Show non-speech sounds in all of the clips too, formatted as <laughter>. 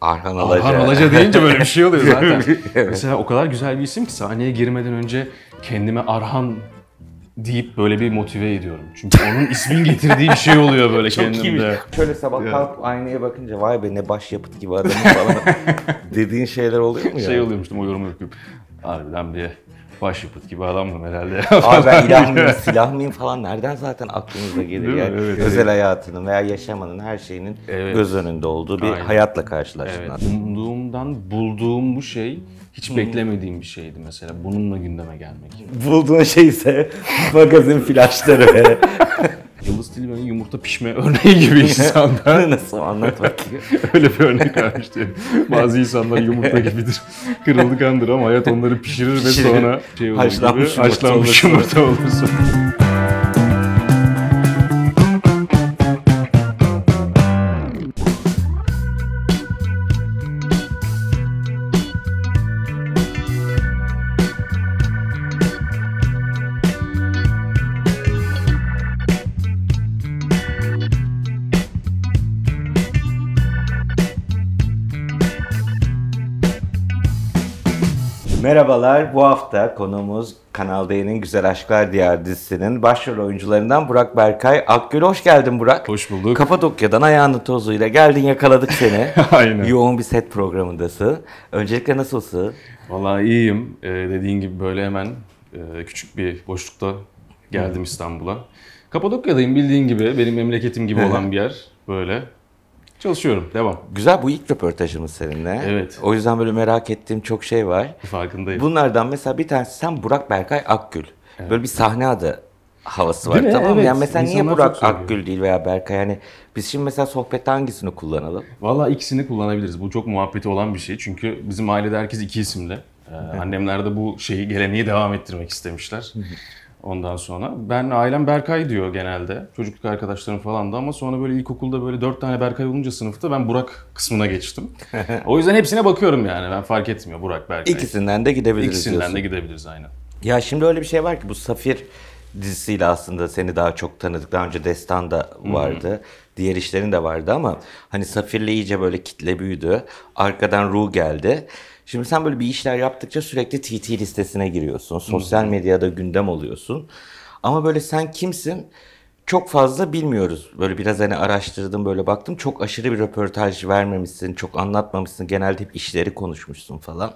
Arhan Alaca. Arhan Alaca deyince böyle bir şey oluyor <laughs> zaten. evet. Mesela o kadar güzel bir isim ki sahneye girmeden önce kendime Arhan deyip böyle bir motive ediyorum. Çünkü onun ismin getirdiği bir şey oluyor böyle Çok kendimde. Iyiymiş. Şöyle sabah evet. kalkıp aynaya bakınca vay be ne başyapıt gibi adamım falan <laughs> dediğin şeyler oluyor mu şey ya? Şey oluyormuştum o yorumu yapıp harbiden bir Başyapıt gibi adamdım herhalde. <laughs> Abi ben ilah mıyım, silah mıyım falan nereden zaten aklınıza gelir yani. Evet, Özel evet. hayatının veya yaşamanın her şeyinin evet. göz önünde olduğu bir Aynen. hayatla karşılaştın evet. aslında. bulduğum bu şey hiç beklemediğim bir şeydi mesela. Bununla gündeme gelmek. Bulduğun şey ise <laughs> magazin flaşları <laughs> Silver'ın yumurta pişme <laughs> örneği gibi <laughs> insanlar. <laughs> Nasıl anlat bakayım. Öyle bir örnek vermişti. Bazı insanlar yumurta gibidir. Kırıldıkandır ama hayat onları pişirir, pişirir. ve sonra şey haşlanmış gibi, yumurta haşlanmış yumurta olursun. Merhabalar, bu hafta konuğumuz Kanal D'nin Güzel Aşklar Diyar dizisinin başrol oyuncularından Burak Berkay Akgül. Hoş geldin Burak. Hoş bulduk. Kapadokya'dan ayağının tozuyla geldin yakaladık seni. <laughs> Aynen. Yoğun bir set programındasın. Öncelikle nasılsın? Vallahi iyiyim. Ee, dediğin gibi böyle hemen e, küçük bir boşlukta geldim İstanbul'a. Kapadokya'dayım bildiğin gibi. Benim memleketim gibi <laughs> olan bir yer. Böyle Çalışıyorum. Devam. Güzel bu ilk röportajımız seninle. Evet. O yüzden böyle merak ettiğim çok şey var. Farkındayım. Bunlardan mesela bir tanesi sen Burak Berkay Akgül. Evet. Böyle bir sahne adı havası var. Değil tamam evet. Yani mesela İnsanlar niye Burak Akgül değil veya Berkay? Yani biz şimdi mesela sohbette hangisini kullanalım? Valla ikisini kullanabiliriz. Bu çok muhabbeti olan bir şey. Çünkü bizim ailede herkes iki isimli. Ee, annemler de bu şeyi, geleneği devam ettirmek istemişler. Ondan sonra ben ailem Berkay diyor genelde. Çocukluk arkadaşlarım falan da ama sonra böyle ilkokulda böyle dört tane Berkay olunca sınıfta ben Burak kısmına geçtim. <laughs> o yüzden hepsine bakıyorum yani ben fark etmiyor Burak Berkay. İkisinden de gidebiliriz İkisinden diyorsun. de gidebiliriz aynen. Ya şimdi öyle bir şey var ki bu Safir dizisiyle aslında seni daha çok tanıdık. Daha önce Destan da vardı. Hmm. Diğer işlerin de vardı ama hani Safir'le iyice böyle kitle büyüdü. Arkadan ruh geldi. Şimdi sen böyle bir işler yaptıkça sürekli TT listesine giriyorsun. Sosyal medyada gündem oluyorsun. Ama böyle sen kimsin? Çok fazla bilmiyoruz. Böyle biraz hani araştırdım böyle baktım. Çok aşırı bir röportaj vermemişsin, çok anlatmamışsın. Genelde hep işleri konuşmuşsun falan.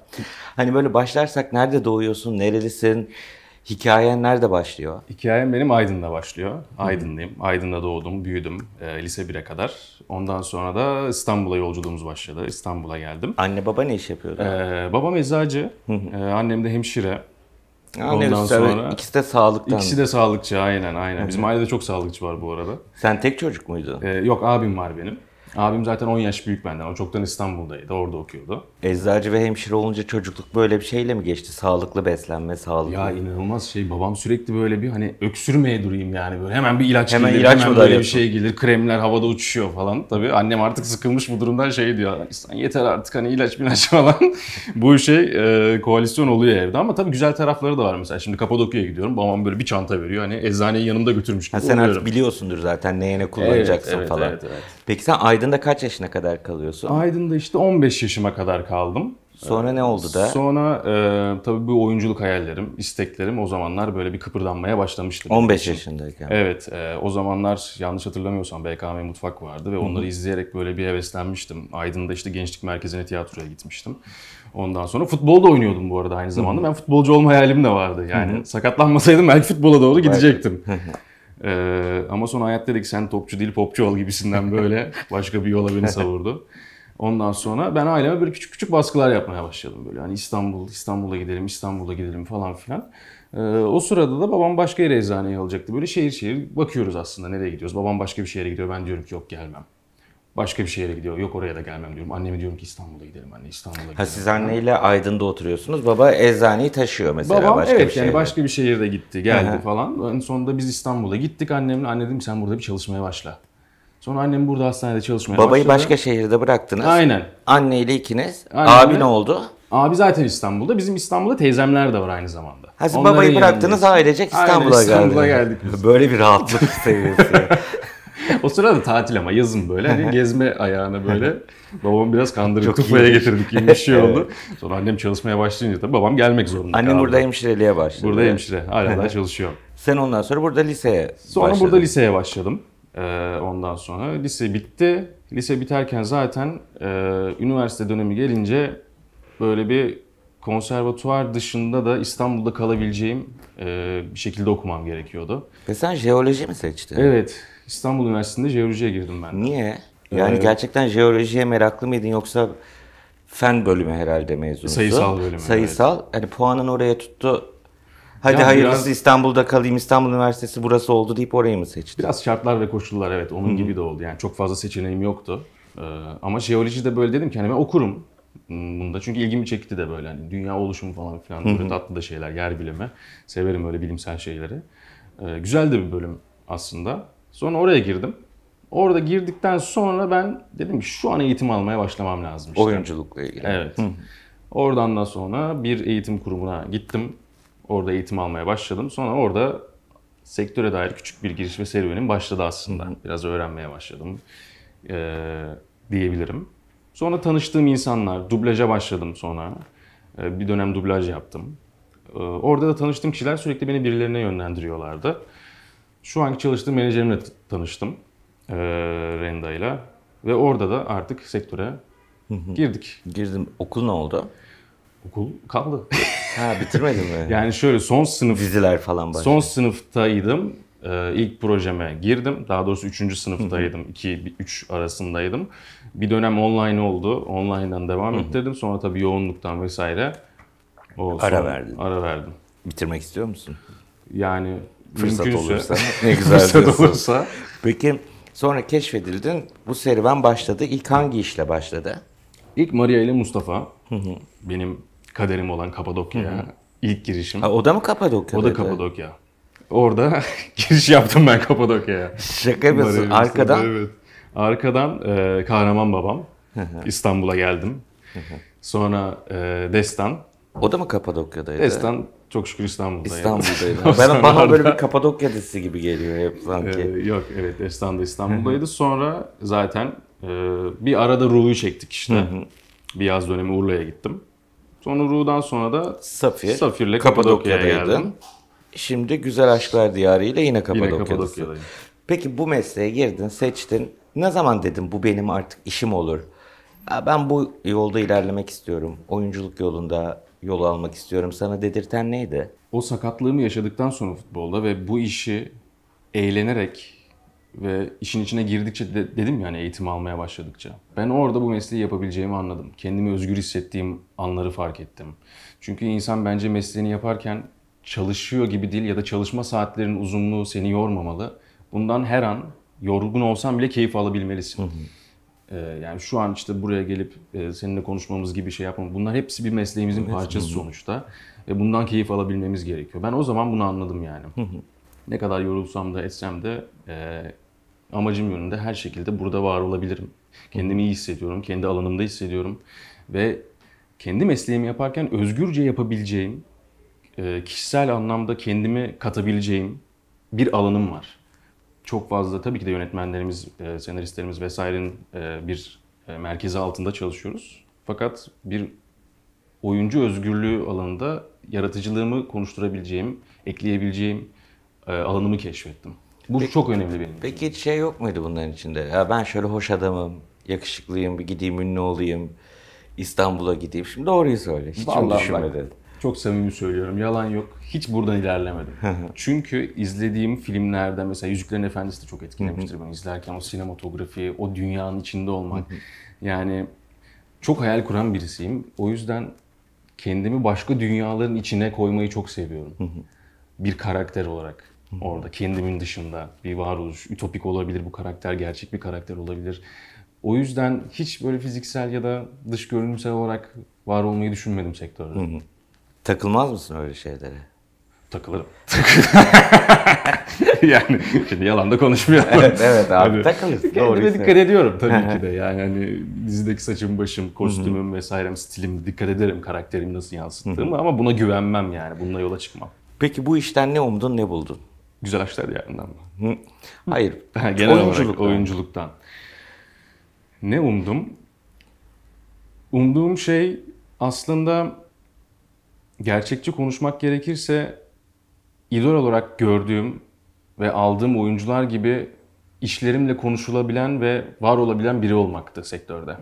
Hani böyle başlarsak nerede doğuyorsun, nerelisin? Hikayen nerede başlıyor? Hikayem benim Aydın'da başlıyor. Aydınlıyım. Aydın'da doğdum, büyüdüm e, lise 1'e kadar. Ondan sonra da İstanbul'a yolculuğumuz başladı. İstanbul'a geldim. Anne baba ne iş yapıyordu? Ee, babam eczacı, ee, annem de hemşire. Aa, Ondan sonra ikisi de sağlıktan. İkisi de sağlıkçı aynen aynen. Bizim ailede çok sağlıkçı var bu arada. Sen tek çocuk muydun? Ee, yok abim var benim. Abim zaten 10 yaş büyük benden. O çoktan İstanbul'daydı. Orada okuyordu. Eczacı ve hemşire olunca çocukluk böyle bir şeyle mi geçti? Sağlıklı beslenme, sağlıklı. Ya inanılmaz şey. Babam sürekli böyle bir hani öksürmeye durayım yani böyle. Hemen bir ilaç hemen gelir. Ilaç hemen mı böyle bir şey gelir. Kremler havada uçuşuyor falan. Tabii annem artık sıkılmış bu durumdan şey diyor. Sen yeter artık hani ilaç ilaç <laughs> falan. bu şey e, koalisyon oluyor evde ama tabii güzel tarafları da var mesela. Şimdi Kapadokya'ya gidiyorum. Babam böyle bir çanta veriyor. Hani eczaneyi yanımda götürmüş gibi ha, Sen oluyorum. artık biliyorsundur zaten neye ne kullanacaksın evet, evet, falan. Evet, evet. Peki sen ayda Aydın'da kaç yaşına kadar kalıyorsun? Aydın'da işte 15 yaşıma kadar kaldım. Sonra ne oldu da? Sonra e, tabii bu oyunculuk hayallerim, isteklerim o zamanlar böyle bir kıpırdanmaya başlamıştı. 15 yaşındayken. Evet, e, o zamanlar yanlış hatırlamıyorsam BKM Mutfak vardı ve onları Hı-hı. izleyerek böyle bir heveslenmiştim. Aydın'da işte Gençlik Merkezi'ne tiyatroya gitmiştim. Ondan sonra futbol da oynuyordum bu arada aynı zamanda. Hı-hı. Ben futbolcu olma hayalim de vardı. Yani Hı-hı. sakatlanmasaydım belki futbola doğru gidecektim. Ee, ama sonra hayat dedi ki sen topçu değil popçu ol gibisinden böyle <laughs> başka bir yola beni savurdu. Ondan sonra ben aileme böyle küçük küçük baskılar yapmaya başladım böyle. Hani İstanbul, İstanbul'a gidelim, İstanbul'a gidelim falan filan. Ee, o sırada da babam başka yere eczaneye alacaktı. Böyle şehir şehir bakıyoruz aslında nereye gidiyoruz. Babam başka bir şehre gidiyor. Ben diyorum ki yok gelmem. Başka bir şehre gidiyor. Yok oraya da gelmem diyorum. Anneme diyorum ki İstanbul'a gidelim anne İstanbul'a gidelim. Ha siz anneyle Aydın'da oturuyorsunuz. Baba eczaneyi taşıyor mesela Babam, başka evet, bir şehre. başka bir şehirde gitti geldi Aha. falan. En sonunda biz İstanbul'a gittik annemle. Anne dedim sen burada bir çalışmaya başla. Sonra annem burada hastanede çalışmaya Babayı başladı. Babayı başka şehirde bıraktınız. Aynen. Anneyle ikiniz. Annemle, Abi ne oldu? Abi zaten İstanbul'da. Bizim İstanbul'da teyzemler de var aynı zamanda. Ha siz babayı bıraktınız yanındayız. ailecek İstanbul'a İstanbul geldiniz. İstanbul'a geldik biz. <laughs> Böyle bir rahatlık seviyesi. <laughs> o sırada tatil ama yazın böyle hani <laughs> gezme ayağına böyle. Babam biraz kandırıp Tufa'ya getirdik gibi bir şey oldu. <laughs> Sonra annem çalışmaya başlayınca tabii babam gelmek zorunda Annem burada hemşireliğe başladı. Burada hemşire. Hala daha çalışıyor. Sen ondan sonra burada liseye Sonra burada liseye başladım. Ee, ondan sonra lise bitti. Lise biterken zaten e, üniversite dönemi gelince böyle bir konservatuvar dışında da İstanbul'da kalabileceğim e, bir şekilde okumam gerekiyordu. Ve sen jeoloji mi seçtin? Evet, İstanbul Üniversitesi'nde jeolojiye girdim ben. Niye? Yani ee, gerçekten jeolojiye meraklı mıydın yoksa fen bölümü herhalde mezunusun. Sayısal bölümü. Sayısal. Evet. Hani puanın oraya tuttu. Hadi yani hayırlısı biraz, İstanbul'da kalayım, İstanbul Üniversitesi burası oldu deyip orayı mı seçtin? Biraz şartlar ve koşullar evet onun Hı-hı. gibi de oldu. Yani çok fazla seçeneğim yoktu. Ee, ama jeoloji de böyle dedim kendime hani okurum bunda. Çünkü ilgimi çekti de böyle hani dünya oluşumu falan filan böyle tatlı da şeyler, yer bilimi. Severim öyle bilimsel şeyleri. Ee, güzel de bir bölüm aslında. Sonra oraya girdim. Orada girdikten sonra ben dedim ki şu an eğitim almaya başlamam lazım. Işte. Oyunculukla ilgili. Evet. Hı. Oradan da sonra bir eğitim kurumuna gittim. Orada eğitim almaya başladım. Sonra orada sektöre dair küçük bir giriş ve serüvenim başladı aslında. Biraz öğrenmeye başladım ee, diyebilirim. Sonra tanıştığım insanlar, dublaja başladım sonra. Ee, bir dönem dublaj yaptım. Ee, orada da tanıştığım kişiler sürekli beni birilerine yönlendiriyorlardı. Şu anki çalıştığım menajerimle tanıştım. E, Renda ile. Ve orada da artık sektöre girdik. Girdim. Okul ne oldu? Okul kaldı. <laughs> ha bitirmedin mi? yani şöyle son sınıf... Diziler falan başladı. Son sınıftaydım. Ee, ilk projeme girdim. Daha doğrusu üçüncü sınıftaydım. 2-3 arasındaydım. Bir dönem online oldu. Online'dan devam ettirdim. Sonra tabii yoğunluktan vesaire. O ara son, verdin. Ara verdim. Bitirmek istiyor musun? Yani fırsat Mümkünse. olursa. <laughs> Ne güzel fırsat olursa. Peki sonra keşfedildin. Bu serüven başladı. İlk hangi işle başladı? İlk Maria ile Mustafa. Benim kaderim olan Kapadokya'ya ilk girişim. Ha, o da mı Kapadokya? O da Kapadokya. Orada <laughs> giriş yaptım ben Kapadokya'ya. Şaka yapıyorsun. Arkadan? evet. Arkadan e, Kahraman Babam. İstanbul'a geldim. Sonra e, Destan. O da mı Kapadokya'daydı? Destan çok şükür İstanbul'dayım. İstanbul'dayım. <laughs> ben, bana böyle bir Kapadokya dizisi gibi geliyor hep sanki. Ee, yok evet Esna'da İstanbul'daydı. Sonra zaten e, bir arada Ruh'u çektik işte. bir yaz dönemi Urla'ya gittim. Sonra Ruh'dan sonra da Safir, Safir'le Kapadokya'ya geldim. Şimdi Güzel Aşklar Diyarı ile yine Kapadokya'dasın. Yine Peki bu mesleğe girdin, seçtin. Ne zaman dedim bu benim artık işim olur? Ben bu yolda ilerlemek istiyorum. Oyunculuk yolunda yolu almak istiyorum sana dedirten neydi? O sakatlığımı yaşadıktan sonra futbolda ve bu işi eğlenerek ve işin içine girdikçe de, dedim yani eğitim almaya başladıkça. Ben orada bu mesleği yapabileceğimi anladım. Kendimi özgür hissettiğim anları fark ettim. Çünkü insan bence mesleğini yaparken çalışıyor gibi değil ya da çalışma saatlerinin uzunluğu seni yormamalı. Bundan her an yorgun olsan bile keyif alabilmelisin. Hı hı. Ee, yani şu an işte buraya gelip e, seninle konuşmamız gibi şey yapmamız. Bunlar hepsi bir mesleğimizin parçası sonuçta. Ve bundan keyif alabilmemiz gerekiyor. Ben o zaman bunu anladım yani. ne kadar yorulsam da etsem de e, amacım yönünde her şekilde burada var olabilirim. Kendimi iyi hissediyorum. Kendi alanımda hissediyorum. Ve kendi mesleğimi yaparken özgürce yapabileceğim, e, kişisel anlamda kendimi katabileceğim bir alanım var çok fazla tabii ki de yönetmenlerimiz, e, senaristlerimiz vesairenin e, bir e, merkezi altında çalışıyoruz. Fakat bir oyuncu özgürlüğü alanında yaratıcılığımı konuşturabileceğim, ekleyebileceğim alanımı keşfettim. Bu peki, çok önemli benim. Peki şey yok muydu bunların içinde? Ya ben şöyle hoş adamım, yakışıklıyım, bir gideyim ünlü olayım. İstanbul'a gideyim. Şimdi doğruyu söyle. Hiç Vallahi düşünmedin. Çok samimi söylüyorum. Yalan yok. Hiç buradan ilerlemedim. Çünkü izlediğim filmlerde mesela Yüzüklerin Efendisi de çok etkilemiştir beni izlerken. O sinematografi, o dünyanın içinde olmak. yani çok hayal kuran birisiyim. O yüzden kendimi başka dünyaların içine koymayı çok seviyorum. bir karakter olarak orada kendimin dışında bir varoluş ütopik olabilir bu karakter gerçek bir karakter olabilir. O yüzden hiç böyle fiziksel ya da dış görünümsel olarak var olmayı düşünmedim sektörde. Takılmaz mısın öyle şeylere? Takılırım. <laughs> yani şimdi yalan da konuşmuyorum. Evet, evet abi yani, takılırsın. Kendime doğru dikkat ediyorum tabii ki de. Yani hani dizideki saçım, başım, kostümüm hı vesairem, stilim dikkat ederim karakterimi nasıl yansıttığımı ama buna güvenmem yani. Bununla yola çıkmam. Peki bu işten ne umdun ne buldun? Güzel aşklar yerinden mi? Hayır. <laughs> Genel oyunculuktan. oyunculuktan. Ne umdum? Umduğum şey aslında gerçekçi konuşmak gerekirse idol olarak gördüğüm ve aldığım oyuncular gibi işlerimle konuşulabilen ve var olabilen biri olmaktı sektörde.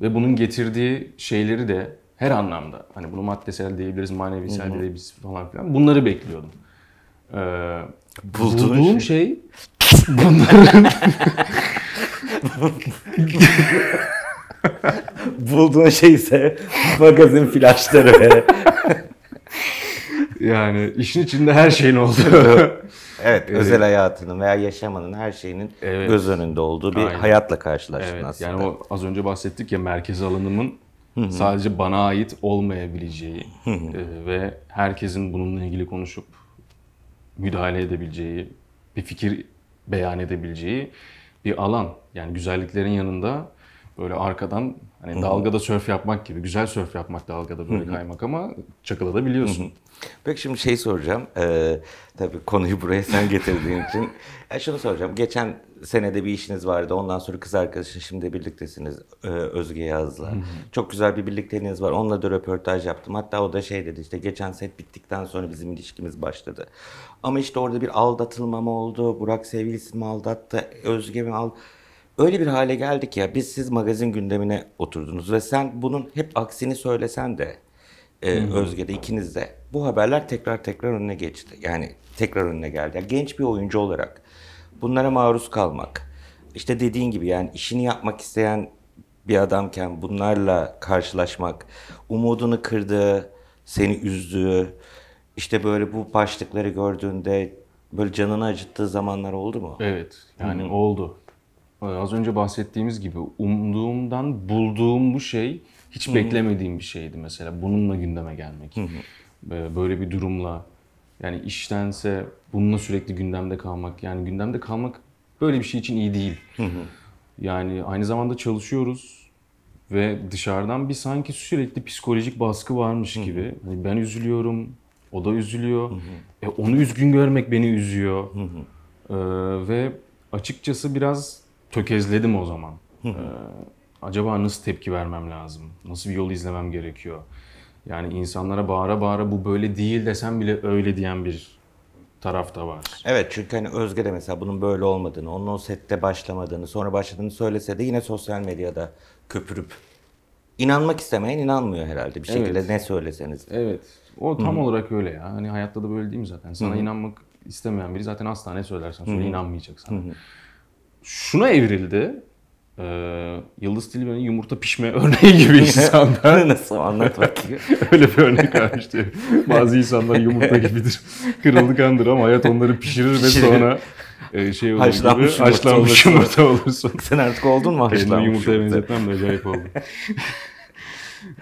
Ve bunun getirdiği şeyleri de her anlamda hani bunu maddesel diyebiliriz, manevisel diyebiliriz falan filan bunları bekliyordum. Ee, bulduğum şey, şey bunların <laughs> <laughs> <laughs> Bulduğun şey ise magazin flaşları ve <laughs> yani işin içinde her şeyin olduğu. <laughs> evet, özel hayatının veya yaşamanın her şeyinin evet. göz önünde olduğu bir Aynen. hayatla karşılaştın evet, aslında. Yani o az önce bahsettik ya merkez alınımın Hı-hı. sadece bana ait olmayabileceği e, ve herkesin bununla ilgili konuşup müdahale edebileceği, bir fikir beyan edebileceği bir alan. Yani güzelliklerin yanında Böyle arkadan hani Hı-hı. dalgada sörf yapmak gibi. Güzel sörf yapmak dalgada böyle Hı-hı. kaymak ama çakıla biliyorsun. hı Peki şimdi şey soracağım. Ee, tabii konuyu buraya sen getirdiğin için. E şunu soracağım. Geçen senede bir işiniz vardı. Ondan sonra kız arkadaşın şimdi birliktesiniz Özge Yaz'la. Çok güzel bir birlikteliğiniz var. Onunla da röportaj yaptım. Hatta o da şey dedi işte geçen set bittikten sonra bizim ilişkimiz başladı. Ama işte orada bir aldatılma oldu? Burak sevgilisi mi aldattı? Özge mi aldattı? öyle bir hale geldik ya biz siz magazin gündemine oturdunuz ve sen bunun hep aksini söylesen de e, ee, Özge'de ikiniz de bu haberler tekrar tekrar önüne geçti. Yani tekrar önüne geldi. Yani genç bir oyuncu olarak bunlara maruz kalmak. işte dediğin gibi yani işini yapmak isteyen bir adamken bunlarla karşılaşmak, umudunu kırdığı, seni üzdüğü, işte böyle bu başlıkları gördüğünde böyle canını acıttığı zamanlar oldu mu? Evet. Yani Hı-hı. oldu. Ee, az önce bahsettiğimiz gibi umduğumdan bulduğum bu şey hiç Hı-hı. beklemediğim bir şeydi mesela. Bununla gündeme gelmek. Hı-hı. Ee, böyle bir durumla yani iştense bununla sürekli gündemde kalmak. Yani gündemde kalmak böyle bir şey için iyi değil. Hı-hı. Yani aynı zamanda çalışıyoruz ve dışarıdan bir sanki sürekli psikolojik baskı varmış Hı-hı. gibi. Hani ben üzülüyorum, o da üzülüyor. E onu üzgün görmek beni üzüyor. Ee, ve açıkçası biraz tökezledim o zaman. Ee, acaba nasıl tepki vermem lazım? Nasıl bir yol izlemem gerekiyor? Yani insanlara bağıra bağıra bu böyle değil desem bile öyle diyen bir tarafta var. Evet çünkü hani Özge de mesela bunun böyle olmadığını, onun o sette başlamadığını, sonra başladığını söylese de yine sosyal medyada köpürüp inanmak istemeyen inanmıyor herhalde bir şekilde evet. ne söyleseniz. Evet. O tam Hı-hı. olarak öyle ya. Hani hayatta da böyle değil mi zaten? Sana Hı-hı. inanmak istemeyen biri zaten asla ne söylersen söyle inanmayacak sana. Hı-hı şuna evrildi. Ee, Yıldız Tilbe'nin yumurta pişme <laughs> örneği gibi insanlar. <laughs> Nasıl anlatmak bakayım. <laughs> Öyle bir örnek var işte. Bazı insanlar yumurta gibidir. Kırıldıkandır ama hayat onları pişirir, pişirir. ve sonra e, şey olur haşlanmış gibi, yumurta haşlanmış yumurta olursun. Sen artık oldun mu haşlanmış Kendimi yumurtaya benzetmem de acayip oldu.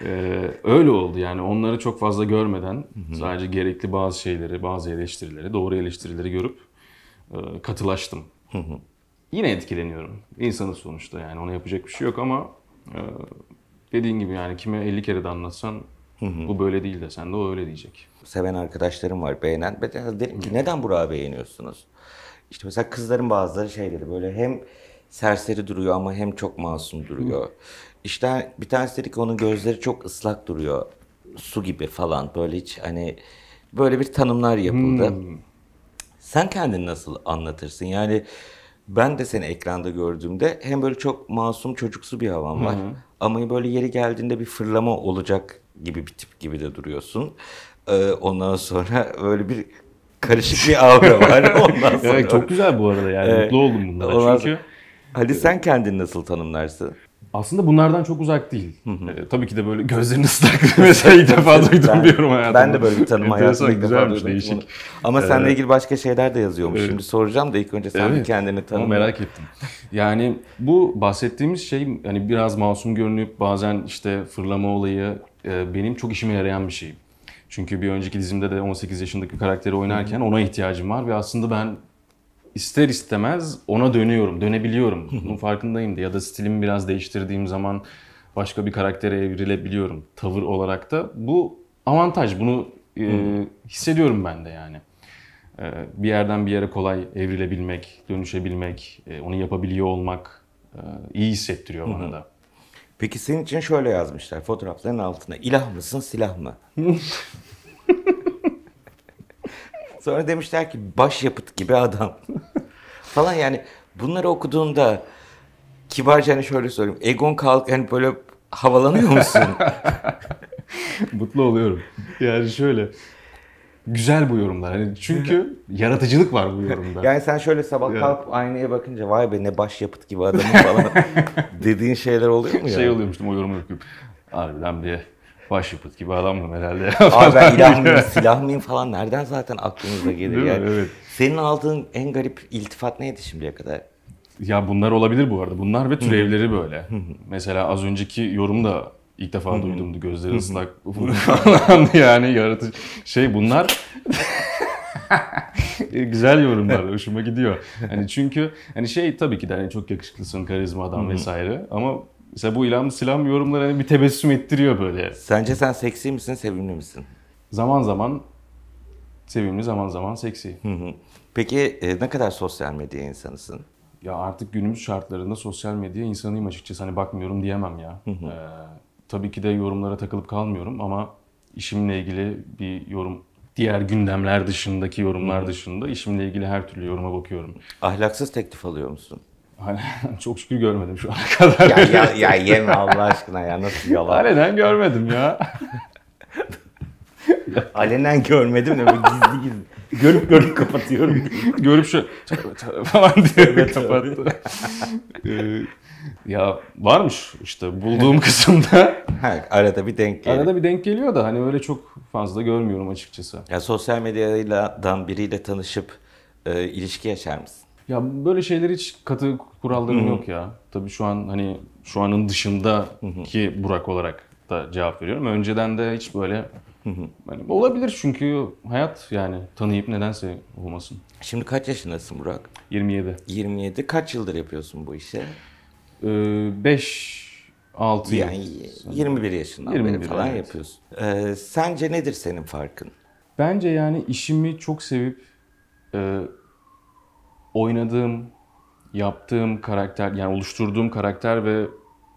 ee, öyle oldu yani onları çok fazla görmeden Hı-hı. sadece gerekli bazı şeyleri, bazı eleştirileri, doğru eleştirileri görüp e, katılaştım. Hı hı yine etkileniyorum. İnsanın sonuçta yani ona yapacak bir şey yok ama e, dediğin gibi yani kime 50 kere de anlatsan Hı hı. Bu böyle değil de sen de o öyle diyecek. Seven arkadaşlarım var beğenen. Ben dedim ki neden Burak'ı beğeniyorsunuz? İşte mesela kızların bazıları şey dedi böyle hem serseri duruyor ama hem çok masum duruyor. İşte bir tanesi dedi ki onun gözleri çok ıslak duruyor. Su gibi falan böyle hiç hani böyle bir tanımlar yapıldı. Hı. Hmm. Sen kendini nasıl anlatırsın? Yani ben de seni ekranda gördüğümde hem böyle çok masum çocuksu bir havan var. Hı hı. Ama böyle yeri geldiğinde bir fırlama olacak gibi bir tip gibi de duruyorsun. Ee, ondan sonra böyle bir karışık bir avra <laughs> var. Ondan sonra... evet, çok güzel bu arada yani. Mutlu oldum bunlara. Ondan... Çünkü... Hadi sen kendini nasıl tanımlarsın? Aslında bunlardan çok uzak değil. Hı hı. E, tabii ki de böyle gözlerini ıslak <laughs> mesela ilk defa duydum ben, bir hayatımda. Ben de böyle bir tanım hayatımda ilk defa duydum. Değişik. Bunu. Ama ee, seninle ilgili başka şeyler de yazıyormuş. Evet. Şimdi soracağım da ilk önce sen evet, kendini tanım. Onu merak ettim. Yani bu bahsettiğimiz şey hani biraz masum görünüp bazen işte fırlama olayı e, benim çok işime yarayan bir şey. Çünkü bir önceki dizimde de 18 yaşındaki karakteri oynarken ona ihtiyacım var ve aslında ben ister istemez ona dönüyorum, dönebiliyorum. Bunun farkındayım da ya da stilimi biraz değiştirdiğim zaman başka bir karaktere evrilebiliyorum tavır olarak da. Bu avantaj. Bunu e, hissediyorum ben de yani. E, bir yerden bir yere kolay evrilebilmek, dönüşebilmek, e, onu yapabiliyor olmak e, iyi hissettiriyor bana da. Peki senin için şöyle yazmışlar fotoğrafların altına. İlah mısın, silah mı? <laughs> Sonra demişler ki başyapıt gibi adam <laughs> falan yani bunları okuduğunda kibarca hani şöyle söyleyeyim. Egon Kalk yani böyle havalanıyor musun? <laughs> <laughs> Mutlu oluyorum. Yani şöyle güzel bu yorumlar. Hani çünkü yaratıcılık var bu yorumda. Yani sen şöyle sabah yani. kalkıp aynaya bakınca vay be ne başyapıt gibi adamım falan dediğin şeyler oluyor mu şey ya? Şey yani? oluyormuştum o yorumu okuyup Harbiden diye. Başyapıt gibi adamdım herhalde. Abi ben ilah mıyım, silah mıyım falan nereden zaten aklınıza gelir yani. Evet. Senin aldığın en garip iltifat neydi şimdiye kadar? Ya bunlar olabilir bu arada. Bunlar ve türevleri böyle. Mesela az önceki yorum da ilk defa duydumdu. Gözleri ıslak <laughs> falan yani yaratıcı. Şey bunlar <laughs> Güzel yorumlar, hoşuma gidiyor. Hani çünkü hani şey tabii ki de hani çok yakışıklısın, karizma adam vesaire ama Mesela bu İlham Silam yorumları hani bir tebessüm ettiriyor böyle. Sence sen seksi misin, sevimli misin? Zaman zaman sevimli, zaman zaman seksi. Hı hı. Peki e, ne kadar sosyal medya insanısın? Ya artık günümüz şartlarında sosyal medya insanıyım açıkçası. Hani bakmıyorum diyemem ya. Hı hı. Ee, tabii ki de yorumlara takılıp kalmıyorum ama işimle ilgili bir yorum diğer gündemler dışındaki yorumlar dışında işimle ilgili her türlü yoruma bakıyorum. Ahlaksız teklif alıyor musun? Hani <laughs> çok şükür görmedim şu ana kadar. Ya, ya, ya yeme Allah aşkına ya nasıl yalan. Alenen görmedim ya. <laughs> Alenen görmedim de böyle gizli gizli. Görüp görüp kapatıyorum. <laughs> görüp şu tövbe tövbe falan diye tövbe, kapattı. Ee, ya varmış işte bulduğum kısımda. Ha, arada bir denk geliyor. Arada bir denk geliyor da hani öyle çok fazla görmüyorum açıkçası. Ya sosyal medyadan biriyle tanışıp e, ilişki yaşar mısın? Ya böyle şeyler hiç katı kurallarım yok ya. Tabii şu an hani şu anın dışında ki Burak olarak da cevap veriyorum. Önceden de hiç böyle hani olabilir çünkü hayat yani tanıyıp nedense olmasın. Şimdi kaç yaşındasın Burak? 27. 27. Kaç yıldır yapıyorsun bu işi? Ee, 5 6 yani 21 yaşından 21, beri falan evet. yapıyorsun. Ee, sence nedir senin farkın? Bence yani işimi çok sevip e, oynadığım, yaptığım karakter yani oluşturduğum karakter ve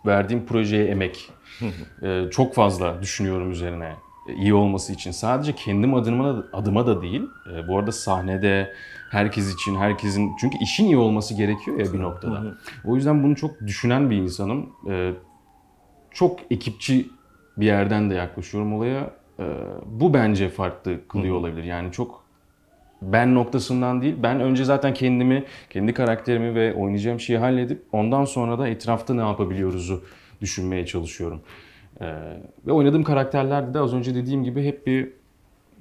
verdiğim projeye emek <laughs> ee, çok fazla düşünüyorum üzerine e, iyi olması için. Sadece kendim adıma da, adıma da değil. E, bu arada sahnede herkes için, herkesin çünkü işin iyi olması gerekiyor ya bir noktada. O yüzden bunu çok düşünen bir insanım. E, çok ekipçi bir yerden de yaklaşıyorum olaya. E, bu bence farklı kılıyor olabilir. Yani çok ben noktasından değil. Ben önce zaten kendimi, kendi karakterimi ve oynayacağım şeyi halledip ondan sonra da etrafta ne yapabiliyoruzu düşünmeye çalışıyorum. Ee, ve oynadığım karakterlerde de az önce dediğim gibi hep bir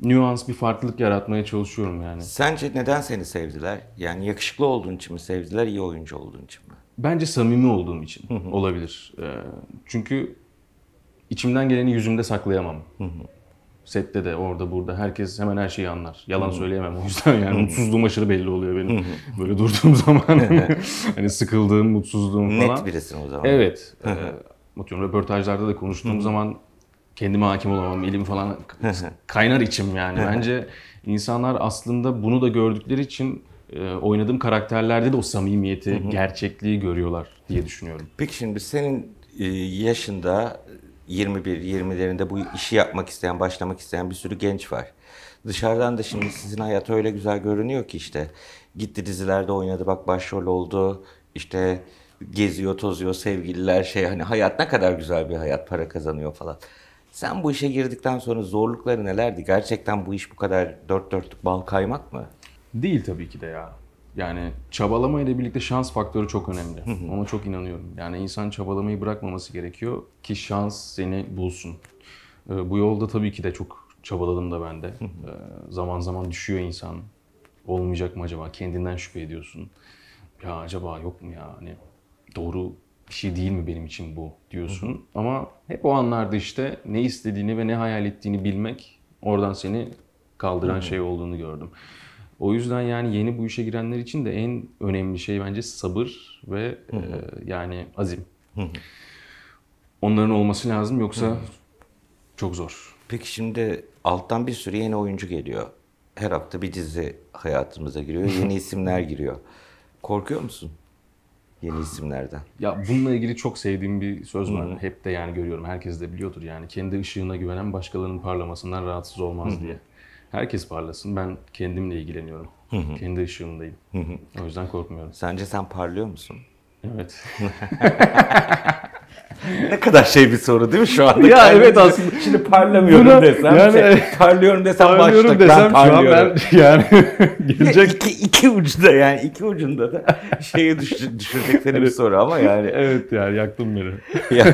nüans, bir farklılık yaratmaya çalışıyorum yani. Sence neden seni sevdiler? Yani yakışıklı olduğun için mi sevdiler, iyi oyuncu olduğun için mi? Bence samimi olduğum için olabilir. Ee, çünkü içimden geleni yüzümde saklayamam. Sette de orada burada herkes hemen her şeyi anlar. Yalan hmm. söyleyemem o yüzden yani mutsuzluğum aşırı belli oluyor benim. Böyle durduğum <laughs> zaman hani sıkıldığım, mutsuzluğum falan. Net birisin o zaman. Evet. e, röportajlarda da konuştuğum zaman kendime hakim olamam, elim falan kaynar içim yani. Bence insanlar aslında bunu da gördükleri için e, oynadığım karakterlerde de o samimiyeti, gerçekliği görüyorlar diye düşünüyorum. Peki şimdi senin e, yaşında 21-20'lerinde bu işi yapmak isteyen, başlamak isteyen bir sürü genç var. Dışarıdan da şimdi sizin hayat öyle güzel görünüyor ki işte. Gitti dizilerde oynadı, bak başrol oldu. İşte geziyor, tozuyor, sevgililer şey hani hayat ne kadar güzel bir hayat, para kazanıyor falan. Sen bu işe girdikten sonra zorlukları nelerdi? Gerçekten bu iş bu kadar dört dörtlük bal kaymak mı? Değil tabii ki de ya yani çabalamayla birlikte şans faktörü çok önemli. Ona çok inanıyorum. Yani insan çabalamayı bırakmaması gerekiyor ki şans seni bulsun. Ee, bu yolda tabii ki de çok çabaladım da ben de. Ee, zaman zaman düşüyor insan. Olmayacak mı acaba? Kendinden şüphe ediyorsun. Ya acaba yok mu ya? Hani doğru bir şey değil mi benim için bu diyorsun. Ama hep o anlarda işte ne istediğini ve ne hayal ettiğini bilmek oradan seni kaldıran şey olduğunu gördüm. O yüzden yani yeni bu işe girenler için de en önemli şey bence sabır ve E, yani azim. Hı hı. Onların olması lazım yoksa hı. çok zor. Peki şimdi alttan bir sürü yeni oyuncu geliyor. Her hafta bir dizi hayatımıza giriyor. <laughs> Yeni isimler giriyor. Korkuyor musun? Yeni isimlerden. Ya bununla ilgili çok sevdiğim bir söz var. Hı. Hep de yani görüyorum. Herkes de biliyordur yani. Kendi ışığına güvenen başkalarının parlamasından rahatsız olmaz Hı. diye. Herkes parlasın. Ben kendimle ilgileniyorum. Hı hı. Kendi ışığımdayım. Hı hı. O yüzden korkmuyorum. Sence sen parlıyor musun? Evet. <laughs> ne kadar şey bir soru değil mi şu anda? Ya evet aslında. Şimdi parlamıyorum Buna, desem, yani, şey, parlıyorum desem parlıyorum başlık desem, ben parlıyorum. Şu an ben <laughs> yani gelecek. <laughs> İki, iki ucunda yani iki ucunda da şeyi düş, düşürecek bir soru ama yani. evet yani yaktım beni. yani,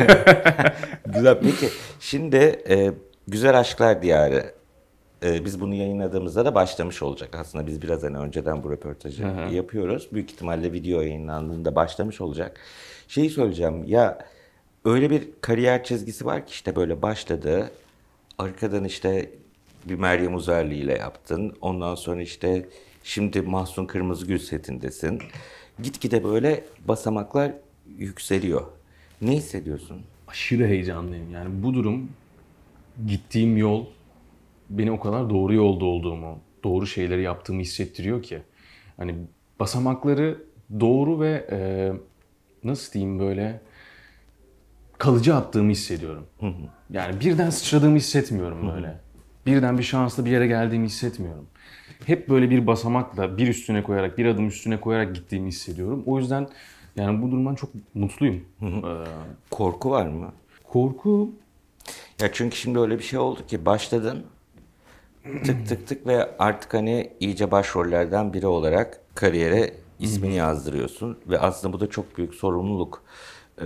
güzel peki şimdi e, Güzel Aşklar Diyarı e, biz bunu yayınladığımızda da başlamış olacak. Aslında biz biraz hani önceden bu röportajı hı hı. yapıyoruz. Büyük ihtimalle video yayınlandığında başlamış olacak. Şeyi söyleyeceğim ya öyle bir kariyer çizgisi var ki işte böyle başladı. Arkadan işte bir Meryem Uzerli ile yaptın. Ondan sonra işte şimdi Mahsun Kırmızıgül setindesin. Gitgide böyle basamaklar yükseliyor. Ne hissediyorsun? Aşırı heyecanlıyım. Yani bu durum gittiğim yol beni o kadar doğru yolda olduğumu, doğru şeyleri yaptığımı hissettiriyor ki. Hani basamakları doğru ve e, nasıl diyeyim böyle kalıcı attığımı hissediyorum. Hı hı. Yani birden sıçradığımı hissetmiyorum böyle. Hı hı. Birden bir şansla bir yere geldiğimi hissetmiyorum. Hep böyle bir basamakla bir üstüne koyarak, bir adım üstüne koyarak gittiğimi hissediyorum. O yüzden yani bu durumdan çok mutluyum. Hı hı. Ee, Korku var mı? Korku... Ya çünkü şimdi öyle bir şey oldu ki başladın tık tık tık ve artık hani iyice başrollerden biri olarak kariyere ismini yazdırıyorsun ve aslında bu da çok büyük sorumluluk. Ee,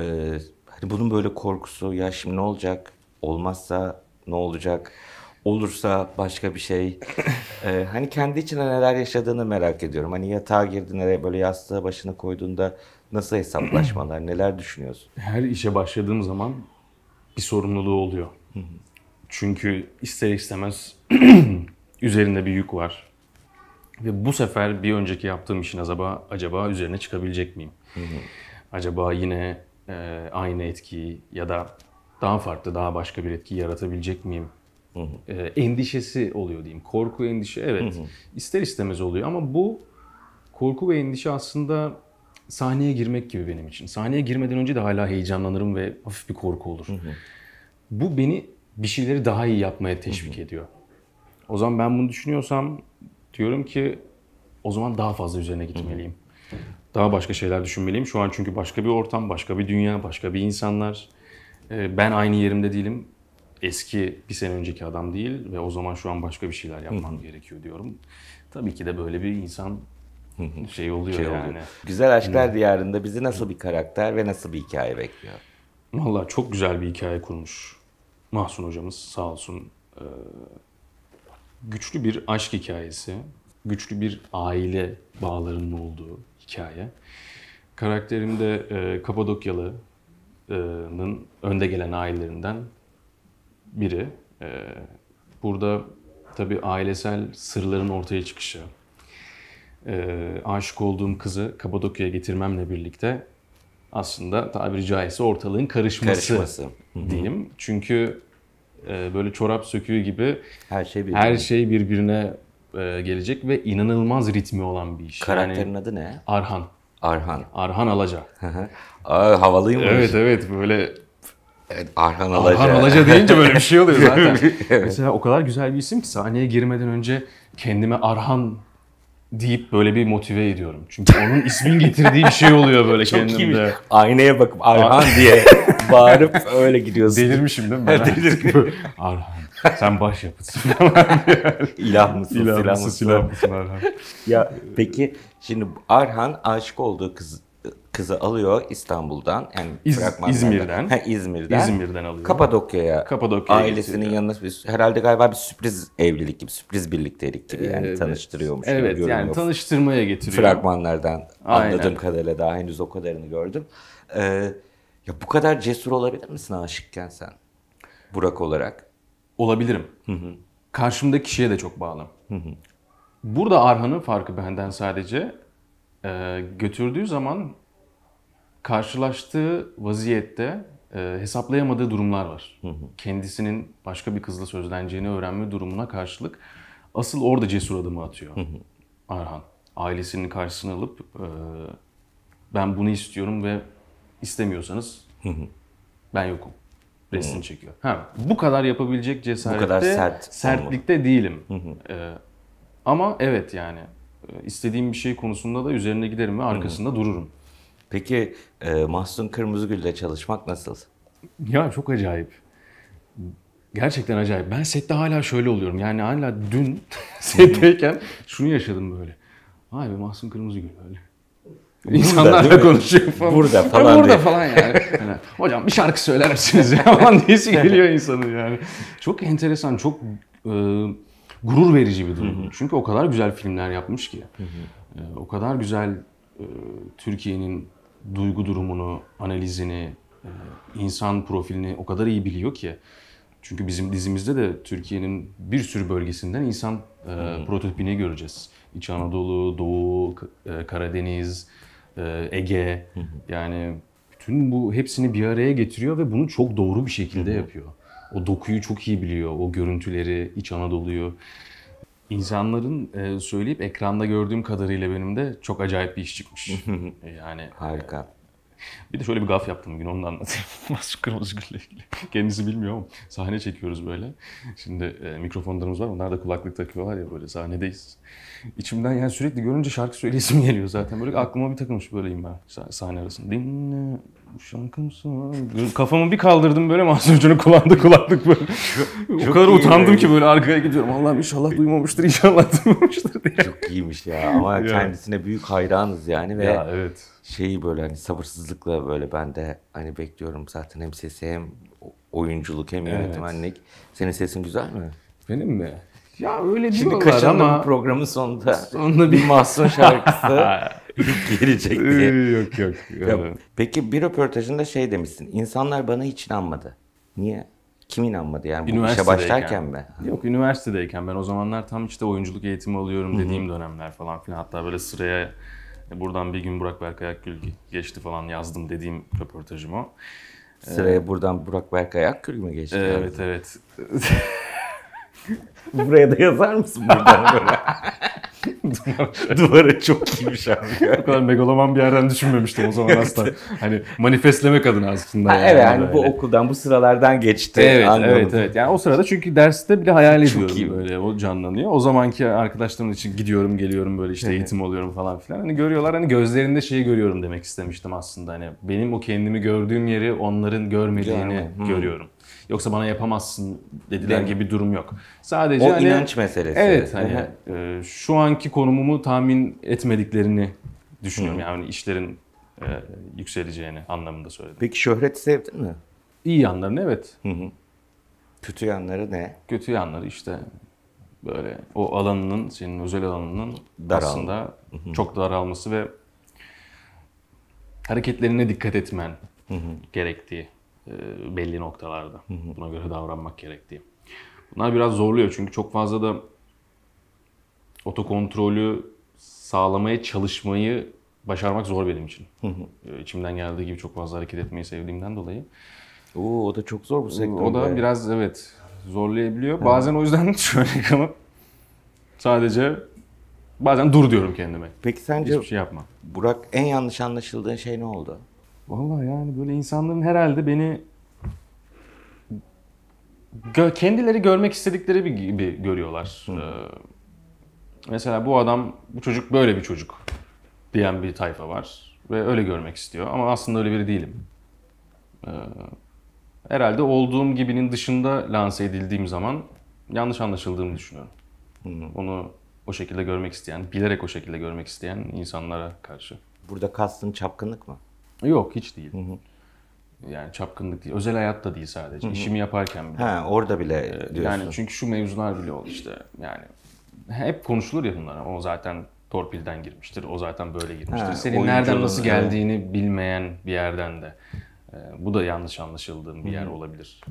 hani bunun böyle korkusu ya şimdi ne olacak? Olmazsa ne olacak? Olursa başka bir şey. <laughs> Ee, hani kendi içinde neler yaşadığını merak ediyorum. Hani yatağa girdiğinde böyle yastığa başını koyduğunda nasıl hesaplaşmalar, <clears throat> neler düşünüyorsun? Her işe başladığım zaman bir sorumluluğu oluyor. Çünkü ister istemez <clears throat> üzerinde bir yük var. Ve bu sefer bir önceki yaptığım işin acaba, acaba üzerine çıkabilecek miyim? Acaba yine e, aynı etkiyi ya da daha farklı, daha başka bir etki yaratabilecek miyim? E, endişesi oluyor diyeyim. Korku, endişe evet. Hı ister istemez oluyor ama bu korku ve endişe aslında sahneye girmek gibi benim için. Sahneye girmeden önce de hala heyecanlanırım ve hafif bir korku olur. Bu beni bir şeyleri daha iyi yapmaya teşvik ediyor. O zaman ben bunu düşünüyorsam diyorum ki o zaman daha fazla üzerine gitmeliyim. Daha başka şeyler düşünmeliyim. Şu an çünkü başka bir ortam, başka bir dünya, başka bir insanlar. Ee, ben aynı yerimde değilim. Eski bir sene önceki adam değil ve o zaman şu an başka bir şeyler yapmam gerekiyor diyorum. Tabii ki de böyle bir insan şey oluyor şey yani. Güzel Aşklar Hı. Diyarı'nda bizi nasıl bir karakter ve nasıl bir hikaye bekliyor? Vallahi çok güzel bir hikaye kurmuş Mahsun hocamız sağ olsun e, güçlü bir aşk hikayesi, güçlü bir aile bağlarının olduğu hikaye. Karakterimde e, Kapadokyalı'nın önde gelen ailelerinden biri. E, burada tabii ailesel sırların ortaya çıkışı, e, aşık olduğum kızı Kapadokya'ya getirmemle birlikte aslında tabiri caizse ortalığın karışması, karışması. diyeyim. Hı-hı. Çünkü e, böyle çorap söküğü gibi her şey birbirine, her şey birbirine e, gelecek ve inanılmaz ritmi olan bir iş. Karakterin yani, adı ne? Arhan. Arhan. Arhan Alaca. Aa, havalıyım. Evet evet böyle Evet, Arhan Alaca. Arhan Alaca deyince böyle bir şey oluyor <laughs> zaten. evet. Mesela o kadar güzel bir isim ki sahneye girmeden önce kendime Arhan deyip böyle bir motive ediyorum. Çünkü onun ismin getirdiği bir şey oluyor böyle <laughs> Çok kendimde. Iyiymiş. Aynaya bakıp Arhan diye <laughs> bağırıp öyle gidiyorsun. Delirmişim değil mi? Ben? Delirmişim. <laughs> Arhan sen baş yapısın. İlah mısın? İlah, silah mısın? Silah mısın Arhan? Ya peki şimdi Arhan aşık olduğu kız kızı alıyor İstanbul'dan yani İz, İzmir'den. Ha, İzmir'den. İzmir'den alıyor. Kapadokya'ya. Kapadokya. ailesinin yanına bir, herhalde galiba bir sürpriz evlilik gibi, sürpriz birliktelik gibi yani evet. tanıştırıyormuş evet, gibi yani tanıştırmaya getiriyor. Fragmanlardan Aynen. anladığım kadarıyla daha henüz o kadarını gördüm. Ee, ya bu kadar cesur olabilir misin aşıkken sen? Burak olarak. Olabilirim. Hı hı. Karşımdaki kişiye de çok bağlı. Hı hı. Burada Arhan'ın farkı benden sadece e, götürdüğü zaman karşılaştığı vaziyette e, hesaplayamadığı durumlar var. Hı hı. Kendisinin başka bir kızla sözleneceğini öğrenme durumuna karşılık asıl orada cesur adımı atıyor hı hı. Arhan. Ailesinin karşısına alıp e, ben bunu istiyorum ve istemiyorsanız hı hı. ben yokum. Resmini hı. çekiyor. Ha, bu kadar yapabilecek cesarette, bu kadar sert sertlikte olmadı. değilim. Hı hı. E, ama evet yani e, istediğim bir şey konusunda da üzerine giderim ve arkasında hı hı. dururum. Peki e, Mahsun Kırmızıgül ile çalışmak nasıl? Ya çok acayip. Gerçekten acayip. Ben sette hala şöyle oluyorum. Yani hala dün <laughs> setteyken şunu yaşadım böyle. Vay be Mahsun Kırmızıgül böyle. Burada, İnsanlarla konuşuyor falan. Burada falan. Ya burada diye. falan yani. yani. Hocam bir şarkı söyler misiniz ya <laughs> falan geliyor insanın yani. Çok enteresan, çok e, gurur verici bir durum. Hı hı. Çünkü o kadar güzel filmler yapmış ki. Hı hı. E, o kadar güzel e, Türkiye'nin duygu durumunu, analizini, e, insan profilini o kadar iyi biliyor ki. Çünkü bizim dizimizde de Türkiye'nin bir sürü bölgesinden insan e, prototipini göreceğiz. İç Anadolu, Doğu, e, Karadeniz, e, Ege. Yani bütün bu hepsini bir araya getiriyor ve bunu çok doğru bir şekilde yapıyor. O dokuyu çok iyi biliyor, o görüntüleri, İç Anadolu'yu. İnsanların e, söyleyip ekranda gördüğüm kadarıyla benim de çok acayip bir iş çıkmış. <laughs> yani e, harika. E, bir de şöyle bir gaf yaptım bugün onu da anlatayım. <laughs> Masum Kırmızı Gül'le ilgili. Kendisi bilmiyor ama sahne çekiyoruz böyle. Şimdi e, mikrofonlarımız var. Onlar da kulaklık takıyorlar ya böyle sahnedeyiz. İçimden yani sürekli görünce şarkı söyleyesim geliyor zaten. Böyle aklıma bir takılmış böyleyim ben sahne arasında. Dinle bu Kafamı bir kaldırdım böyle Masum Hoca'nın kulağında kulaklık böyle. Çok, o kadar utandım ki böyle arkaya gidiyorum. Allah'ım inşallah duymamıştır, inşallah duymamıştır diye. Çok iyiymiş ya ama <laughs> ya. kendisine büyük hayranız yani ve ya, evet şeyi böyle hani sabırsızlıkla böyle ben de hani bekliyorum zaten hem sesi hem oyunculuk hem yönetmenlik. Evet. Senin sesin güzel mi? Benim mi? Ya öyle Şimdi diyorlar ama. programın sonunda. Sonunda bir Mahsun şarkısı <laughs> <laughs> gelecek diye. yok yok. Ya, peki bir röportajında şey demişsin. İnsanlar bana hiç inanmadı. Niye? Kim inanmadı yani bu işe başlarken mi? Yok üniversitedeyken ben o zamanlar tam işte oyunculuk eğitimi alıyorum dediğim Hı-hı. dönemler falan filan. Hatta böyle sıraya e, buradan bir gün Burak Berkay Akgül geçti falan yazdım dediğim röportajım o. Sıraya ee, buradan Burak Berkay Akgül mü geçti? Evet abi? evet. <laughs> Buraya da yazar mısın buradan böyle? <laughs> duvara çok iyiymiş abi. O kadar megaloman bir yerden düşünmemiştim o zaman asla. hani manifestlemek adına aslında. Ha, evet yani böyle. bu okuldan bu sıralardan geçti. Evet anladım. evet evet. Yani o sırada çünkü derste bile hayal ediyorum çok iyi. böyle o canlanıyor. O zamanki arkadaşlarım için gidiyorum geliyorum böyle işte eğitim oluyorum falan filan. Hani görüyorlar hani gözlerinde şeyi görüyorum demek istemiştim aslında. Hani benim o kendimi gördüğüm yeri onların görmediğini Görme. görüyorum. Yoksa bana yapamazsın dediler Değil. gibi bir durum yok. Sadece o hani, inanç meselesi. Evet hani e, şu anki konumumu tahmin etmediklerini düşünüyorum. Hı. Yani işlerin e, yükseleceğini anlamında söyledim. Peki şöhreti sevdin mi? İyi yanlarını evet. Hı hı. Kötü yanları ne? Kötü yanları işte böyle o alanının, senin özel alanının Daral. aslında hı hı. çok daralması ve hareketlerine dikkat etmen hı hı. gerektiği e, belli noktalarda. Buna göre davranmak gerektiği. Bunlar biraz zorluyor çünkü çok fazla da otokontrolü sağlamaya çalışmayı başarmak zor benim için. E, içimden geldiği gibi çok fazla hareket etmeyi sevdiğimden dolayı. Oo, o da çok zor bu sektörde. O da biraz evet zorlayabiliyor. Evet. Bazen o yüzden <laughs> şöyle kalıp sadece bazen dur diyorum kendime. Peki sence Hiçbir şey yapma. Burak en yanlış anlaşıldığın şey ne oldu? Vallahi yani böyle insanların herhalde beni gö- kendileri görmek istedikleri bir gibi görüyorlar. Ee, mesela bu adam, bu çocuk böyle bir çocuk diyen bir tayfa var ve öyle görmek istiyor ama aslında öyle biri değilim. Ee, herhalde olduğum gibinin dışında lanse edildiğim zaman yanlış anlaşıldığımı düşünüyorum. Hmm. Onu o şekilde görmek isteyen, bilerek o şekilde görmek isteyen insanlara karşı. Burada kastın çapkınlık mı? Yok hiç değil. Hı hı. Yani çapkınlık değil. Özel hayatta değil sadece. Hı hı. İşimi yaparken bile. Ha, orada bile ee, diyorsun. Yani çünkü şu mevzular bile oldu işte. Yani hep konuşulur ya bunlar O zaten torpilden girmiştir. O zaten böyle girmiştir. Ha, Senin nereden nasıl geldiğini evet. bilmeyen bir yerden de. Ee, bu da yanlış anlaşıldığım bir yer olabilir.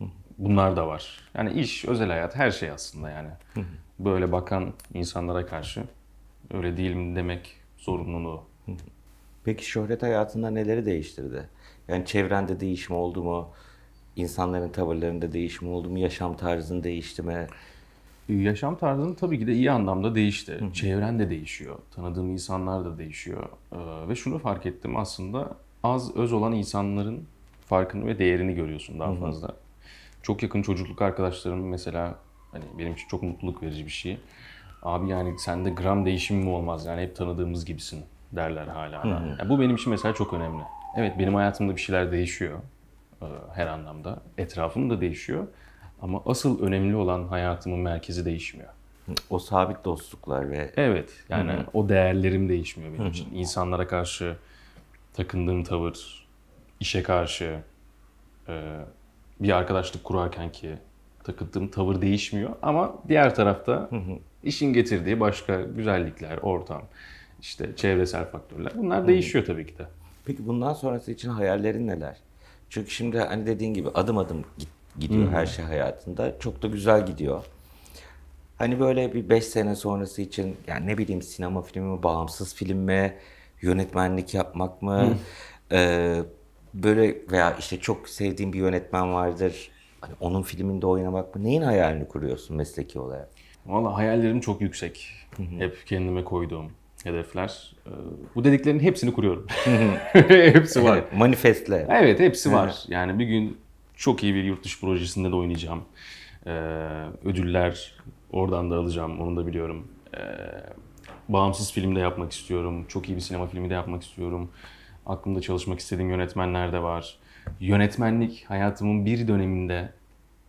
Ee, bunlar da var. Yani iş, özel hayat, her şey aslında yani. Böyle bakan insanlara karşı öyle değilim demek zorunluluğu Peki şöhret hayatında neleri değiştirdi? Yani çevrende değişim oldu mu? İnsanların tavırlarında değişim oldu mu? Yaşam tarzın değişti mi? Yaşam tarzın tabii ki de iyi anlamda değişti. Hı. Çevren de değişiyor. Tanıdığım insanlar da değişiyor. Ee, ve şunu fark ettim aslında az öz olan insanların farkını ve değerini görüyorsun daha fazla. Çok yakın çocukluk arkadaşlarım mesela hani benim için çok mutluluk verici bir şey. Abi yani sende gram değişim mi olmaz yani hep tanıdığımız gibisin derler hala. Yani bu benim için mesela çok önemli. Evet benim hayatımda bir şeyler değişiyor e, her anlamda. Etrafım da değişiyor. Ama asıl önemli olan hayatımın merkezi değişmiyor. O sabit dostluklar ve... Evet yani hı hı. o değerlerim değişmiyor benim hı hı. için. İnsanlara karşı takındığım tavır, işe karşı, e, bir arkadaşlık kurarken ki takıldığım tavır değişmiyor. Ama diğer tarafta hı hı. işin getirdiği başka güzellikler, ortam işte çevresel faktörler. Bunlar Hı. değişiyor tabii ki de. Peki bundan sonrası için hayallerin neler? Çünkü şimdi hani dediğin gibi adım adım gidiyor Hı. her şey hayatında. Çok da güzel gidiyor. Hani böyle bir 5 sene sonrası için yani ne bileyim sinema filmi mi, bağımsız film mi, yönetmenlik yapmak mı? Hı. Ee, böyle veya işte çok sevdiğim bir yönetmen vardır. Hani onun filminde oynamak mı? Neyin hayalini kuruyorsun mesleki olarak? Valla hayallerim çok yüksek. Hı hı. Hep kendime koyduğum hedefler. Ee, bu dediklerin hepsini kuruyorum. <laughs> hepsi var. <laughs> manifestle. Evet hepsi var. Yani bir gün çok iyi bir yurt dışı projesinde de oynayacağım. Ee, ödüller oradan da alacağım. Onu da biliyorum. Ee, bağımsız filmde yapmak istiyorum. Çok iyi bir sinema filmi de yapmak istiyorum. Aklımda çalışmak istediğim yönetmenler de var. Yönetmenlik hayatımın bir döneminde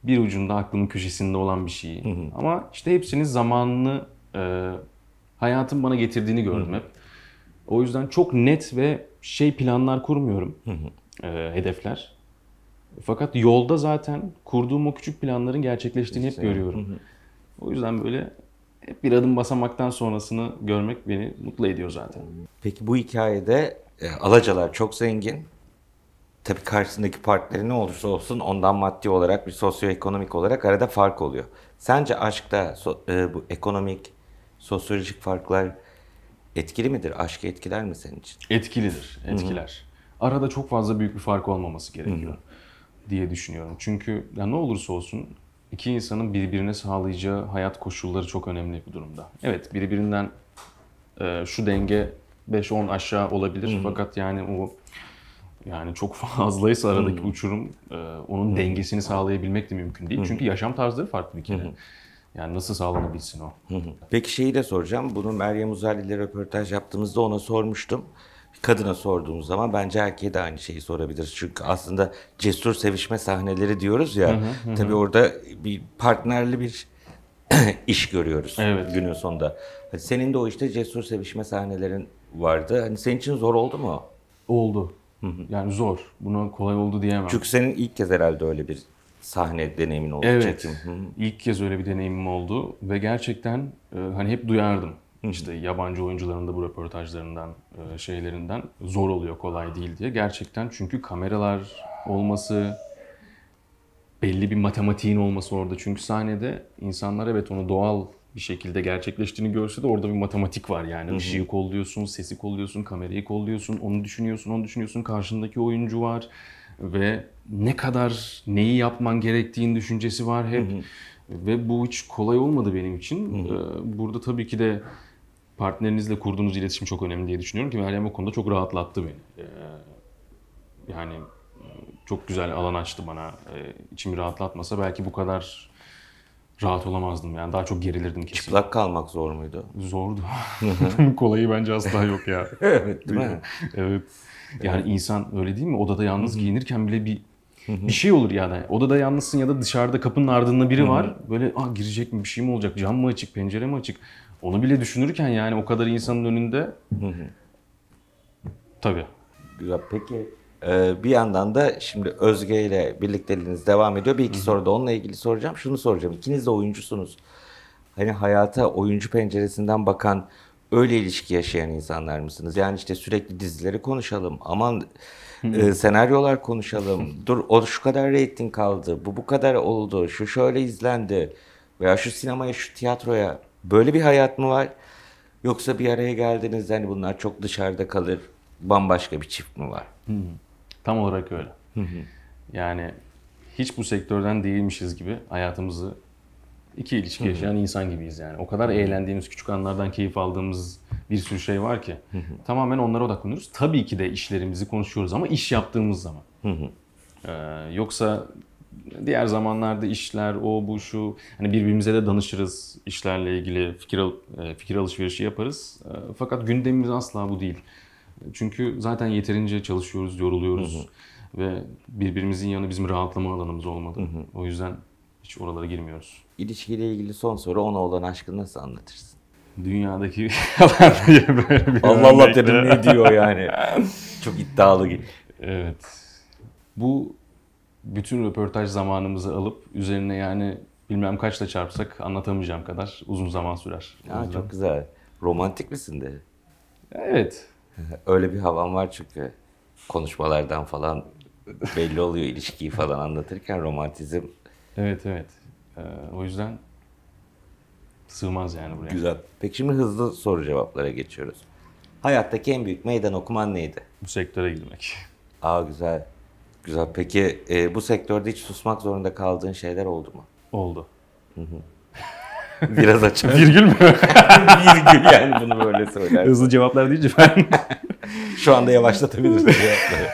bir ucunda aklımın köşesinde olan bir şey. Ama işte hepsinin zamanını e, hayatın bana getirdiğini gördüm hep. O yüzden çok net ve şey planlar kurmuyorum. e, hedefler. Fakat yolda zaten kurduğum o küçük planların gerçekleştiğini hep görüyorum. O yüzden böyle hep bir adım basamaktan sonrasını görmek beni mutlu ediyor zaten. Peki bu hikayede e, alacalar çok zengin. Tabii karşısındaki partneri ne olursa olsun ondan maddi olarak bir sosyoekonomik olarak arada fark oluyor. Sence aşkta so, e, bu ekonomik sosyolojik farklar etkili midir? Aşkı etkiler mi senin için? Etkilidir, etkiler. Hı-hı. Arada çok fazla büyük bir fark olmaması gerekiyor Hı-hı. diye düşünüyorum. Çünkü ya ne olursa olsun iki insanın birbirine sağlayacağı hayat koşulları çok önemli bu durumda. Evet birbirinden e, şu denge 5-10 aşağı olabilir Hı-hı. fakat yani o yani çok <laughs> fazlaysa aradaki Hı-hı. uçurum e, onun Hı-hı. dengesini sağlayabilmek de mümkün değil. Hı-hı. Çünkü yaşam tarzları farklı bir kere. Hı-hı. Yani nasıl sağlanabilsin o? Peki şeyi de soracağım. Bunu Meryem Uzerli ile röportaj yaptığımızda ona sormuştum. Kadına sorduğumuz zaman bence erkeğe de aynı şeyi sorabiliriz. Çünkü aslında cesur sevişme sahneleri diyoruz ya. Tabii orada bir partnerli bir <clears throat> iş görüyoruz evet. günün sonunda. Hani senin de o işte cesur sevişme sahnelerin vardı. Hani senin için zor oldu mu? Oldu. Yani zor. Buna kolay oldu diyemem. Çünkü senin ilk kez herhalde öyle bir sahne deneyimin oldu. Evet. Çekim. Hı. İlk kez öyle bir deneyimim oldu ve gerçekten e, hani hep duyardım. Hı. İşte yabancı oyuncuların da bu röportajlarından, e, şeylerinden zor oluyor, kolay değil diye. Gerçekten çünkü kameralar olması, belli bir matematiğin olması orada. Çünkü sahnede insanlar evet onu doğal bir şekilde gerçekleştiğini görse de orada bir matematik var yani. Hı-hı. Işığı kolluyorsun, sesi kolluyorsun, kamerayı kolluyorsun, onu düşünüyorsun, onu düşünüyorsun. Karşındaki oyuncu var ve ne kadar neyi yapman gerektiğini düşüncesi var hep. Hı hı. Ve bu hiç kolay olmadı benim için. Hı hı. Ee, burada tabii ki de partnerinizle kurduğunuz iletişim çok önemli diye düşünüyorum ki Meryem o konuda çok rahatlattı beni. Ee, yani çok güzel alan açtı bana. Ee, içimi rahatlatmasa belki bu kadar rahat olamazdım yani daha çok gerilirdim kesin. Çıplak kalmak zor muydu? Zordu. <laughs> Kolayı bence asla yok ya. <laughs> evet değil mi? evet. Yani evet. insan öyle değil mi? Odada yalnız Hı-hı. giyinirken bile bir Hı-hı. bir şey olur yani. Odada yalnızsın ya da dışarıda kapının ardında biri Hı-hı. var. Böyle ah girecek mi bir şey mi olacak? Cam mı açık, pencere mi açık? Onu bile düşünürken yani o kadar insanın önünde. hı Tabii. Güzel. Peki e, bir yandan da şimdi Özge ile birlikteliğiniz devam ediyor. Bir iki soru da onunla ilgili soracağım. Şunu soracağım. İkiniz de oyuncusunuz. Hani hayata oyuncu penceresinden bakan öyle ilişki yaşayan insanlar mısınız? Yani işte sürekli dizileri konuşalım. Aman e, senaryolar konuşalım. <laughs> Dur o şu kadar reyting kaldı, Bu bu kadar oldu. Şu şöyle izlendi. Veya şu sinemaya, şu tiyatroya. Böyle bir hayat mı var? Yoksa bir araya geldiniz, yani bunlar çok dışarıda kalır. Bambaşka bir çift mi var? Tam olarak öyle. yani hiç bu sektörden değilmişiz gibi hayatımızı iki ilişki Hı-hı. yaşayan insan gibiyiz yani. O kadar Hı-hı. eğlendiğimiz, küçük anlardan keyif aldığımız bir sürü şey var ki. Hı-hı. Tamamen onlara odaklanıyoruz. Tabii ki de işlerimizi konuşuyoruz ama iş yaptığımız zaman. Ee, yoksa diğer zamanlarda işler, o bu şu hani birbirimize de danışırız işlerle ilgili fikir al- e, fikir alışverişi yaparız. Ee, fakat gündemimiz asla bu değil. Çünkü zaten yeterince çalışıyoruz, yoruluyoruz hı hı. ve birbirimizin yanı bizim rahatlama alanımız olmadı. Hı hı. O yüzden hiç oralara girmiyoruz. İlişkiyle ilgili son soru ona olan aşkı nasıl anlatırsın? Dünyadaki <laughs> böyle bir Allah Allah dedim ne diyor yani. <laughs> Çok iddialı gibi. Evet. Bu bütün röportaj zamanımızı alıp üzerine yani bilmem kaçla çarpsak anlatamayacağım kadar uzun zaman sürer. Aa, çok güzel. Romantik misin de? Evet. <laughs> Öyle bir havan var çünkü konuşmalardan falan belli oluyor ilişkiyi falan anlatırken romantizm Evet evet. Ee, o yüzden sığmaz yani buraya. Güzel. Peki şimdi hızlı soru cevaplara geçiyoruz. Hayattaki en büyük meydan okuman neydi? Bu sektöre girmek. Aa güzel. Güzel. Peki e, bu sektörde hiç susmak zorunda kaldığın şeyler oldu mu? Oldu. <laughs> Biraz açın. <laughs> Virgül mü? <laughs> Virgül yani bunu böyle söyler. Hızlı cevaplar deyince ben... Şu anda yavaşlatabiliriz cevapları.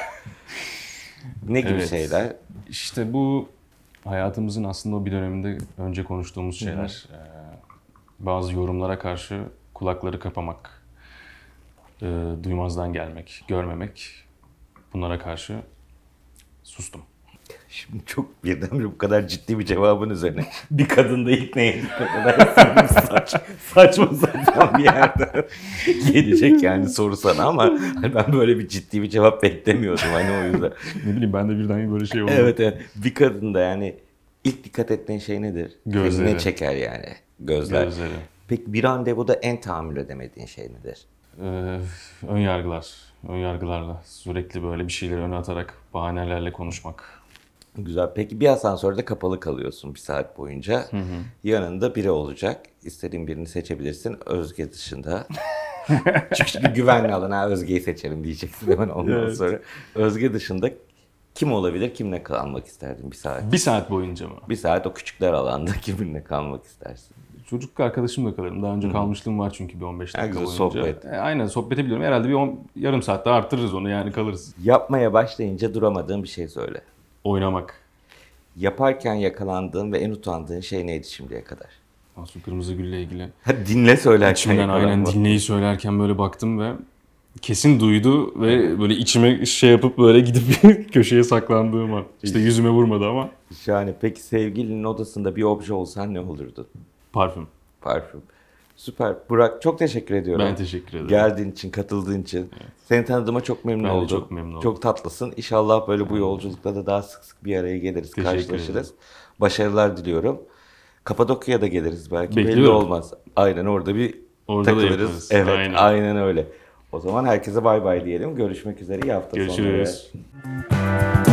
ne gibi evet. şeyler? İşte bu hayatımızın aslında o bir döneminde önce konuştuğumuz şeyler. Hı e, Bazı yorumlara karşı kulakları kapamak, e, duymazdan gelmek, görmemek bunlara karşı sustum. Şimdi çok birdenbire bu kadar ciddi bir cevabın üzerine <laughs> bir kadında ilk neye kadar <laughs> saç, saçma sapan bir yerden <laughs> gelecek yani soru sana ama hani ben böyle bir ciddi bir cevap beklemiyordum hani o yüzden. ne bileyim ben de birden böyle şey oldu. Evet evet bir kadında yani ilk dikkat ettiğin şey nedir? Gözleri. ne çeker yani gözler. Gözleri. Peki bir randevuda en tahammül edemediğin şey nedir? Ee, ön yargılar. Ön yargılarla sürekli böyle bir şeyleri öne atarak bahanelerle konuşmak Güzel. Peki bir asansörde kapalı kalıyorsun bir saat boyunca. Hı hı. Yanında biri olacak. İstediğin birini seçebilirsin. Özge dışında. <laughs> Çünkü güvenli alın ha Özge'yi seçelim diyeceksin hemen ondan evet. sonra. Özge dışında kim olabilir, kimle kalmak isterdin bir saat? Bir saat boyunca mı? Bir saat o küçükler alanda <laughs> kiminle kalmak istersin? Çocuk arkadaşımla kalırım. Daha önce Hı. kalmışlığım var çünkü bir 15 dakika boyunca. sohbet. E, aynen sohbeti biliyorum. Herhalde bir on, yarım saatte artırırız onu yani kalırız. Yapmaya başlayınca duramadığın bir şey söyle oynamak. Yaparken yakalandığın ve en utandığın şey neydi şimdiye kadar? Asu Kırmızı Gül'le ilgili. Ha dinle söylerken. İçimden aynen dinleyi söylerken böyle baktım ve kesin duydu ve böyle içime şey yapıp böyle gidip <laughs> köşeye saklandığım an. İşte yüzüme vurmadı ama. Yani Peki sevgilinin odasında bir obje olsan ne olurdu? Parfüm. Parfüm. Süper. Burak çok teşekkür ediyorum. Ben teşekkür ederim. Geldiğin için, katıldığın için. Evet. Seni tanıdığıma çok memnun ben oldum. çok memnun Çok tatlısın. İnşallah böyle bu yolculukta da daha sık sık bir araya geliriz, teşekkür karşılaşırız. Ederim. Başarılar diliyorum. Kapadokya'ya da geliriz belki. Bekliyorum. Belli olmaz. Aynen orada bir orada takılırız. evet, aynen. aynen öyle. O zaman herkese bay bay diyelim. Görüşmek üzere. İyi hafta Görüşürüz. sonları. Görüşürüz.